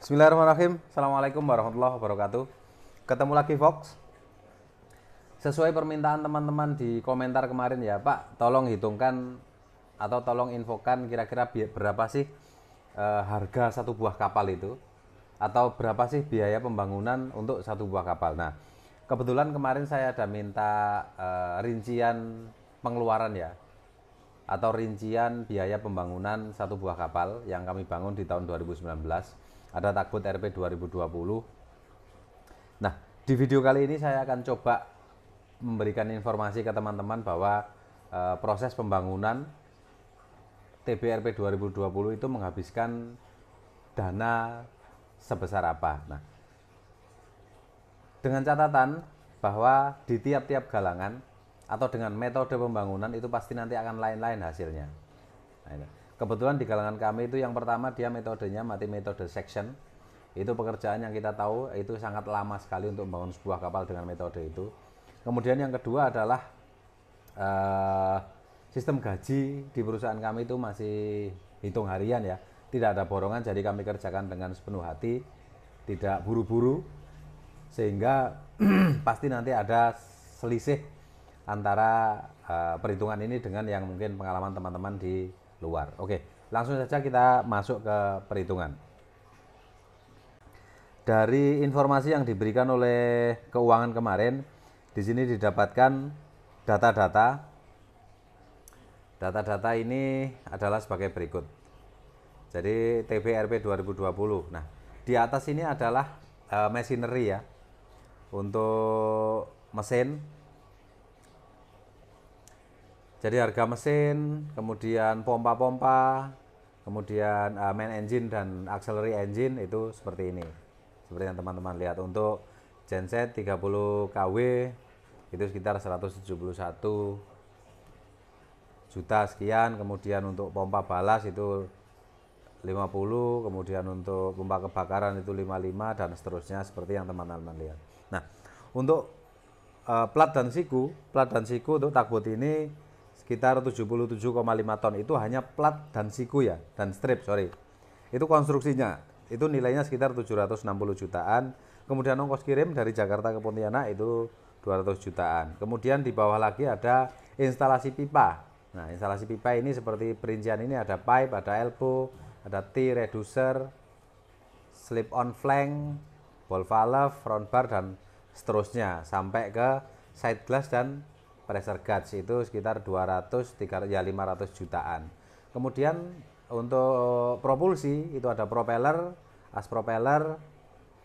Bismillahirrahmanirrahim. Assalamualaikum warahmatullahi wabarakatuh. Ketemu lagi Fox. Sesuai permintaan teman-teman di komentar kemarin ya Pak, tolong hitungkan atau tolong infokan kira-kira berapa sih e, harga satu buah kapal itu atau berapa sih biaya pembangunan untuk satu buah kapal. Nah, kebetulan kemarin saya ada minta e, rincian pengeluaran ya atau rincian biaya pembangunan satu buah kapal yang kami bangun di tahun 2019 ada takut RP 2020 nah di video kali ini saya akan coba memberikan informasi ke teman-teman bahwa e, proses pembangunan TBRP 2020 itu menghabiskan dana sebesar apa nah dengan catatan bahwa di tiap-tiap galangan atau dengan metode pembangunan itu pasti nanti akan lain-lain hasilnya. Nah, kebetulan di kalangan kami itu yang pertama dia metodenya mati metode section itu pekerjaan yang kita tahu itu sangat lama sekali untuk membangun sebuah kapal dengan metode itu kemudian yang kedua adalah uh, sistem gaji di perusahaan kami itu masih hitung harian ya tidak ada borongan jadi kami kerjakan dengan sepenuh hati tidak buru-buru sehingga pasti nanti ada selisih antara uh, perhitungan ini dengan yang mungkin pengalaman teman-teman di luar. Oke, langsung saja kita masuk ke perhitungan. Dari informasi yang diberikan oleh keuangan kemarin, di sini didapatkan data-data. Data-data ini adalah sebagai berikut. Jadi TBRP 2020. Nah, di atas ini adalah uh, machinery ya untuk mesin jadi harga mesin, kemudian pompa-pompa, kemudian uh, main engine dan auxiliary engine itu seperti ini. Seperti yang teman-teman lihat untuk genset 30 kW itu sekitar 171 juta sekian, kemudian untuk pompa balas itu 50, kemudian untuk pompa kebakaran itu 55 dan seterusnya seperti yang teman-teman lihat. Nah, untuk uh, plat dan siku, plat dan siku untuk takbot ini sekitar 77,5 ton itu hanya plat dan siku ya dan strip sorry itu konstruksinya itu nilainya sekitar 760 jutaan kemudian ongkos kirim dari Jakarta ke Pontianak itu 200 jutaan kemudian di bawah lagi ada instalasi pipa nah instalasi pipa ini seperti perincian ini ada pipe ada elbow ada T reducer slip on flank ball valve front bar dan seterusnya sampai ke side glass dan pressure gauge itu sekitar 200 300 ya 500 jutaan. Kemudian untuk propulsi itu ada propeller, as propeller,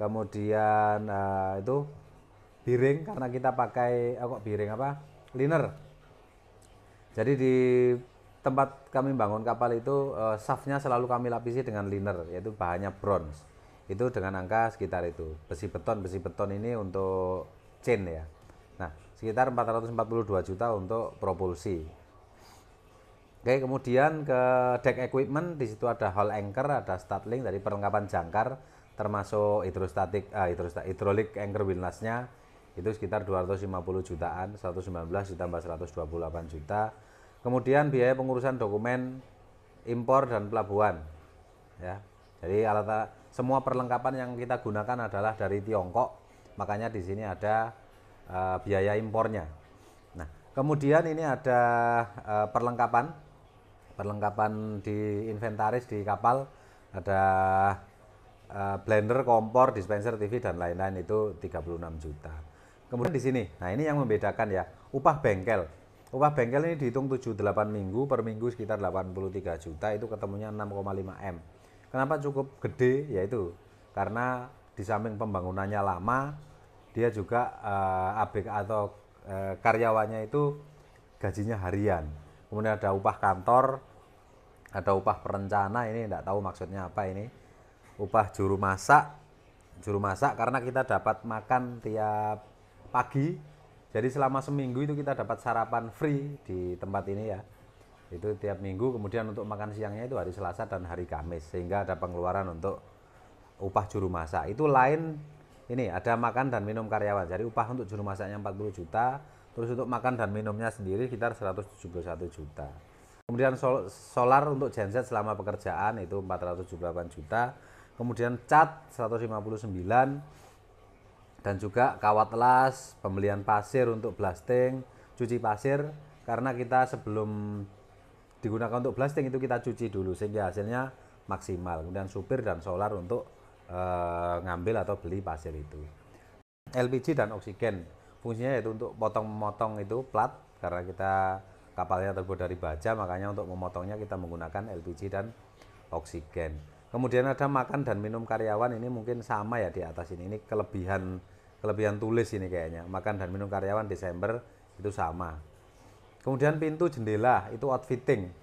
kemudian uh, itu biring karena kita pakai oh kok biring apa? liner. Jadi di tempat kami bangun kapal itu uh, shaftnya selalu kami lapisi dengan liner yaitu bahannya bronze. Itu dengan angka sekitar itu. Besi beton, besi beton ini untuk chain ya. Nah, sekitar 442 juta untuk propulsi. Oke, kemudian ke deck equipment di situ ada hall anchor, ada startling dari perlengkapan jangkar termasuk hidrostatik uh, eh, hidrostatik hidrolik anchor windlassnya itu sekitar 250 jutaan, 119 ditambah 128 juta. Kemudian biaya pengurusan dokumen impor dan pelabuhan. Ya. Jadi alat semua perlengkapan yang kita gunakan adalah dari Tiongkok. Makanya di sini ada Eh, biaya impornya. Nah, kemudian ini ada uh, perlengkapan perlengkapan di inventaris di kapal ada eh, blender, kompor, dispenser TV dan lain-lain itu 36 juta. Kemudian di sini, nah ini yang membedakan ya, upah bengkel. Upah bengkel ini dihitung 7-8 minggu, per minggu sekitar 83 juta, itu ketemunya 6,5 M. Kenapa cukup gede? Yaitu karena di samping pembangunannya lama, dia juga uh, eh, ABK atau uh, karyawannya itu gajinya harian. Kemudian ada upah kantor, ada upah perencana ini tidak tahu maksudnya apa ini. Upah juru masak, juru masak karena kita dapat makan tiap pagi. Jadi selama seminggu itu kita dapat sarapan free di tempat ini ya. Itu tiap minggu kemudian untuk makan siangnya itu hari Selasa dan hari Kamis sehingga ada pengeluaran untuk upah juru masak. Itu lain ini ada makan dan minum karyawan. Jadi upah untuk juru masaknya 40 juta, terus untuk makan dan minumnya sendiri sekitar 171 juta. Kemudian sol solar untuk genset selama pekerjaan itu 478 juta. Kemudian cat 159 dan juga kawat las, pembelian pasir untuk blasting, cuci pasir karena kita sebelum digunakan untuk blasting itu kita cuci dulu sehingga hasilnya maksimal. Kemudian supir dan solar untuk Eh, ngambil atau beli pasir itu. LPG dan oksigen fungsinya yaitu untuk potong-memotong itu plat karena kita kapalnya terbuat dari baja makanya untuk memotongnya kita menggunakan LPG dan oksigen. Kemudian ada makan dan minum karyawan ini mungkin sama ya di atas ini. Ini kelebihan kelebihan tulis ini kayaknya. Makan dan minum karyawan Desember itu sama. Kemudian pintu jendela itu outfitting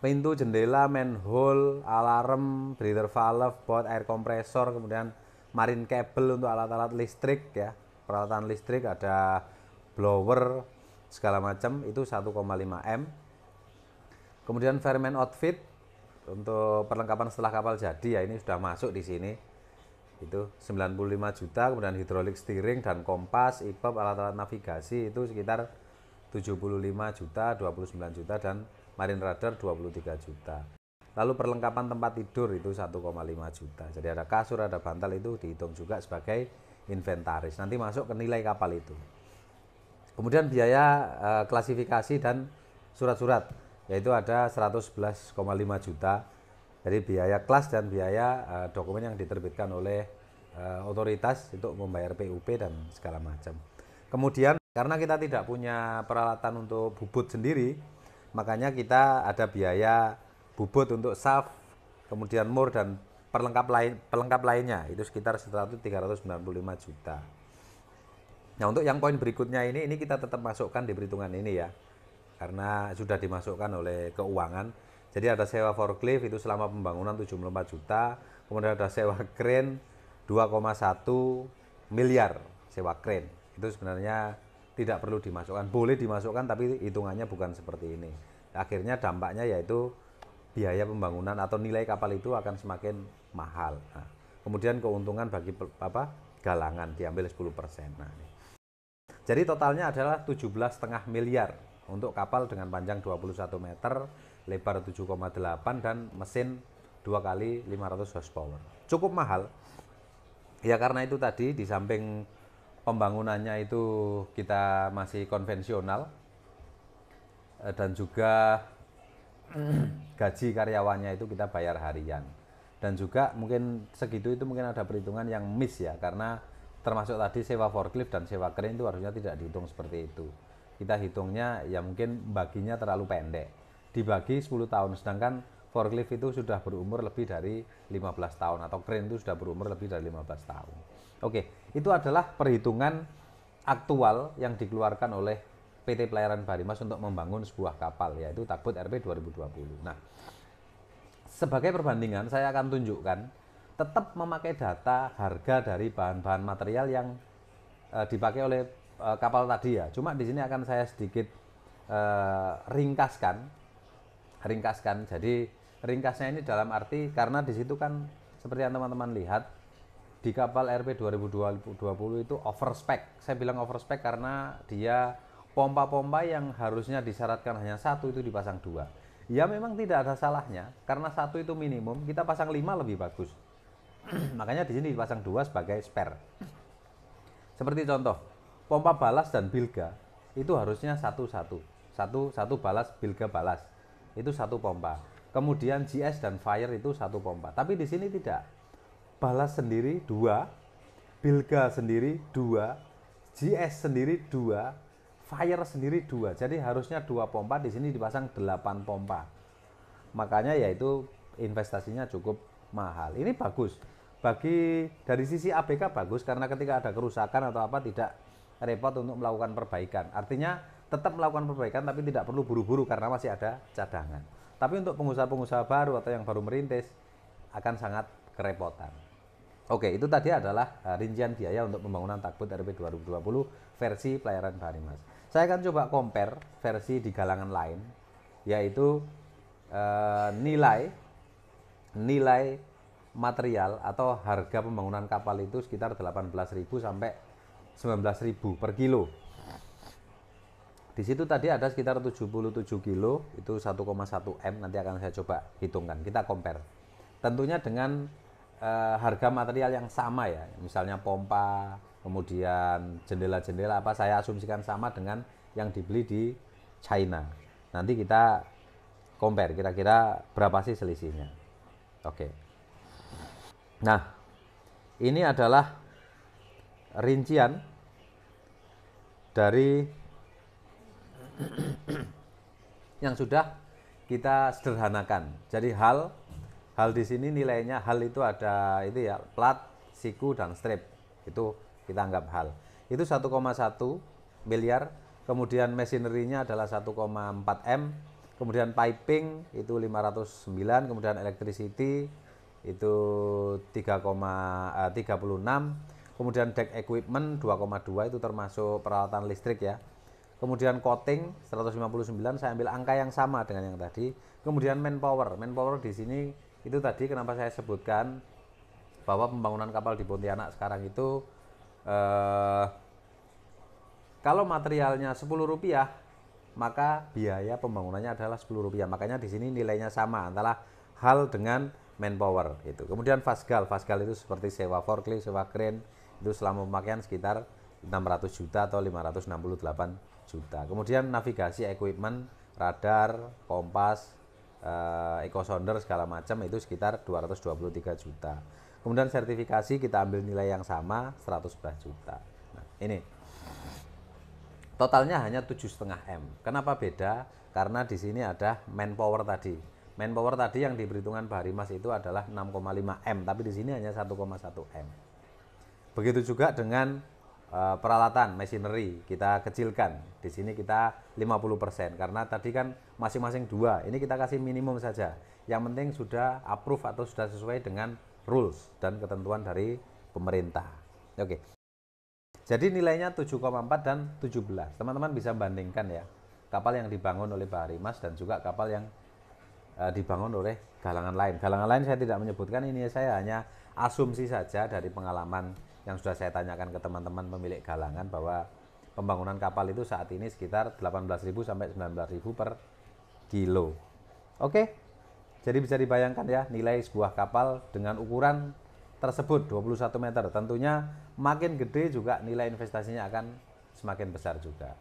pintu, jendela, manhole, alarm, breather valve, buat air kompresor, kemudian marin cable untuk alat-alat listrik ya, peralatan listrik ada blower segala macam itu 1,5 m. Kemudian fireman outfit untuk perlengkapan setelah kapal jadi ya ini sudah masuk di sini itu 95 juta kemudian hidrolik steering dan kompas IPAP e alat-alat navigasi itu sekitar 75 juta 29 juta dan Marine Radar 23 juta. Lalu perlengkapan tempat tidur itu 1,5 juta. Jadi ada kasur, ada bantal itu dihitung juga sebagai inventaris. Nanti masuk ke nilai kapal itu. Kemudian biaya e, klasifikasi dan surat-surat yaitu ada 111,5 juta. Jadi biaya kelas dan biaya e, dokumen yang diterbitkan oleh e, otoritas untuk membayar PUP dan segala macam. Kemudian karena kita tidak punya peralatan untuk bubut sendiri, Makanya kita ada biaya bubut untuk saf, kemudian mur dan perlengkap lain perlengkap lainnya itu sekitar 1395 juta. Nah, untuk yang poin berikutnya ini ini kita tetap masukkan di perhitungan ini ya. Karena sudah dimasukkan oleh keuangan. Jadi ada sewa forklift itu selama pembangunan 74 juta, kemudian ada sewa crane 2,1 miliar sewa crane. Itu sebenarnya tidak perlu dimasukkan. Boleh dimasukkan tapi hitungannya bukan seperti ini. Akhirnya dampaknya yaitu biaya pembangunan atau nilai kapal itu akan semakin mahal. Nah, kemudian keuntungan bagi apa galangan diambil 10 persen. Nah, Jadi totalnya adalah 17,5 miliar untuk kapal dengan panjang 21 meter, lebar 7,8 dan mesin dua kali 500 horsepower. Cukup mahal. Ya karena itu tadi di samping pembangunannya itu kita masih konvensional eh, dan juga gaji karyawannya itu kita bayar harian dan juga mungkin segitu itu mungkin ada perhitungan yang miss ya karena termasuk tadi sewa forklift dan sewa keren itu harusnya tidak dihitung seperti itu kita hitungnya ya mungkin baginya terlalu pendek dibagi 10 tahun sedangkan forklift itu sudah berumur lebih dari 15 tahun atau keren itu sudah berumur lebih dari 15 tahun Oke, itu adalah perhitungan aktual yang dikeluarkan oleh PT Pelayaran Barimas untuk membangun sebuah kapal yaitu Takbut RP 2020. Nah, sebagai perbandingan saya akan tunjukkan tetap memakai data harga dari bahan-bahan material yang e, dipakai oleh e, kapal tadi ya. Cuma di sini akan saya sedikit e, ringkaskan, ringkaskan. Jadi ringkasnya ini dalam arti karena di situ kan seperti yang teman-teman lihat di kapal RP 2020 itu overspec. Saya bilang overspec karena dia pompa-pompa yang harusnya disyaratkan hanya satu itu dipasang dua. Ya memang tidak ada salahnya karena satu itu minimum kita pasang lima lebih bagus. Makanya di sini dipasang dua sebagai spare. Seperti contoh pompa balas dan bilga itu harusnya satu satu satu satu balas bilga balas itu satu pompa. Kemudian GS dan fire itu satu pompa. Tapi di sini tidak Balas sendiri dua, Bilga sendiri dua, GS sendiri dua, Fire sendiri dua. Jadi harusnya dua pompa di sini dipasang delapan pompa. Makanya yaitu investasinya cukup mahal. Ini bagus. Bagi dari sisi ABK bagus karena ketika ada kerusakan atau apa tidak repot untuk melakukan perbaikan. Artinya tetap melakukan perbaikan tapi tidak perlu buru-buru karena masih ada cadangan. Tapi untuk pengusaha-pengusaha baru atau yang baru merintis akan sangat kerepotan. Oke, itu tadi adalah eh, rincian biaya untuk pembangunan takbut RP 2020 versi pelayaran Bari Mas. Saya akan coba compare versi di galangan lain, yaitu uh, nilai nilai material atau harga pembangunan kapal itu sekitar 18.000 sampai 19.000 per kilo. Di situ tadi ada sekitar 77 kilo, itu 1,1 M nanti akan saya coba hitungkan. Kita compare. Tentunya dengan Eh, harga material yang sama ya, misalnya pompa, kemudian jendela-jendela apa saya asumsikan sama dengan yang dibeli di China. Nanti kita compare kira-kira berapa sih selisihnya. Oke. Okay. Nah, ini adalah rincian dari yang sudah kita sederhanakan. Jadi hal Hal di sini nilainya hal itu ada itu ya plat, siku dan strip. Itu kita anggap hal. Itu 1,1 miliar, kemudian mesinerinya adalah 1,4 M, kemudian piping itu 509, kemudian electricity itu 3,36, eh, kemudian deck equipment 2,2 itu termasuk peralatan listrik ya. Kemudian coating 159 saya ambil angka yang sama dengan yang tadi. Kemudian manpower, manpower di sini itu tadi kenapa saya sebutkan bahwa pembangunan kapal di Pontianak sekarang itu eh, kalau materialnya 10 rupiah maka biaya pembangunannya adalah 10 rupiah makanya di sini nilainya sama antara hal dengan manpower itu kemudian fasgal fasgal itu seperti sewa forklift sewa crane itu selama pemakaian sekitar 600 juta atau 568 juta kemudian navigasi equipment radar kompas uh, eco sounder segala macam itu sekitar 223 juta. Kemudian sertifikasi kita ambil nilai yang sama 111 juta. Nah, ini totalnya hanya 7,5 M. Kenapa beda? Karena di sini ada manpower tadi. Manpower tadi yang diperhitungkan Bahari Mas itu adalah 6,5 M, tapi di sini hanya 1,1 M. Begitu juga dengan uh, peralatan machinery kita kecilkan di sini kita 50% karena tadi kan masing-masing dua ini kita kasih minimum saja yang penting sudah approve atau sudah sesuai dengan rules dan ketentuan dari pemerintah oke okay. jadi nilainya 7,4 dan 17 teman-teman bisa bandingkan ya kapal yang dibangun oleh Pak Harimas dan juga kapal yang uh, dibangun oleh galangan lain galangan lain saya tidak menyebutkan ini saya hanya asumsi saja dari pengalaman yang sudah saya tanyakan ke teman-teman pemilik galangan bahwa pembangunan kapal itu saat ini sekitar 18.000 sampai 19.000 per kilo. Oke. Jadi bisa dibayangkan ya nilai sebuah kapal dengan ukuran tersebut 21 meter. Tentunya makin gede juga nilai investasinya akan semakin besar juga.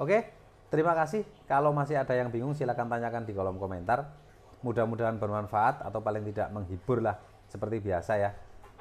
Oke. Terima kasih. Kalau masih ada yang bingung silakan tanyakan di kolom komentar. Mudah-mudahan bermanfaat atau paling tidak menghibur lah seperti biasa ya.